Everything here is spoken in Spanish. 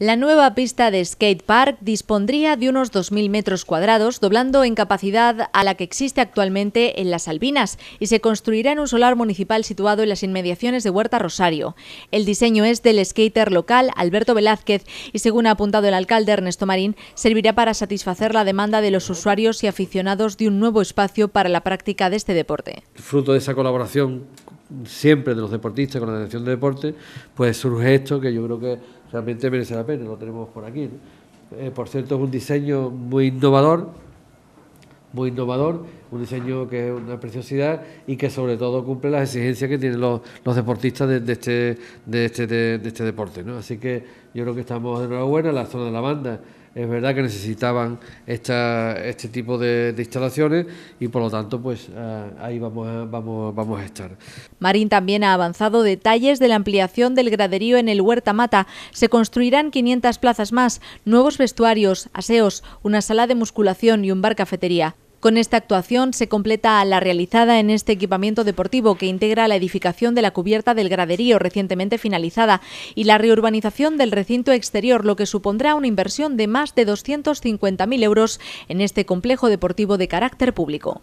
La nueva pista de skate park dispondría de unos 2.000 metros cuadrados, doblando en capacidad a la que existe actualmente en Las Albinas, y se construirá en un solar municipal situado en las inmediaciones de Huerta Rosario. El diseño es del skater local Alberto Velázquez y, según ha apuntado el alcalde Ernesto Marín, servirá para satisfacer la demanda de los usuarios y aficionados de un nuevo espacio para la práctica de este deporte. Fruto de esa colaboración siempre de los deportistas con la Dirección de Deporte, pues surge esto que yo creo que realmente merece la pena, lo tenemos por aquí. Eh, por cierto, es un diseño muy innovador, muy innovador, un diseño que es una preciosidad y que sobre todo cumple las exigencias que tienen los, deportistas de, este, de, este, de, este deporte. Así que yo creo que estamos de enhorabuena, la zona de la banda es verdad que necesitaban este tipo de, instalaciones y por lo tanto pues eh, ahí vamos vamos, vamos a estar. Marín también ha avanzado detalles de la ampliación del graderío en el Huerta Mata. Se construirán 500 plazas más, nuevos vestuarios, aseos, una sala de musculación y un bar cafetería. Con esta actuación se completa la realizada en este equipamiento deportivo que integra la edificación de la cubierta del graderío recientemente finalizada y la reurbanización del recinto exterior, lo que supondrá una inversión de más de 250.000 euros en este complejo deportivo de carácter público.